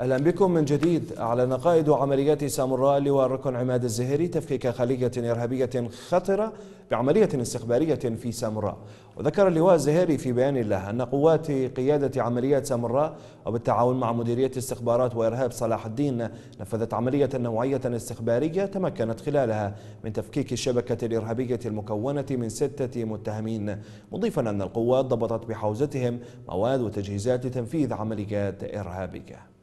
اهلا بكم من جديد اعلن قائد عمليات سامراء لواء الركن عماد الزهري تفكيك خليه ارهابيه خطره بعمليه استخباريه في سامراء وذكر اللواء الزهري في بيان له ان قوات قياده عمليات سامراء وبالتعاون مع مديريه استخبارات وارهاب صلاح الدين نفذت عمليه نوعيه استخباريه تمكنت خلالها من تفكيك الشبكه الارهابيه المكونه من سته متهمين مضيفا ان القوات ضبطت بحوزتهم مواد وتجهيزات لتنفيذ عمليات ارهابيه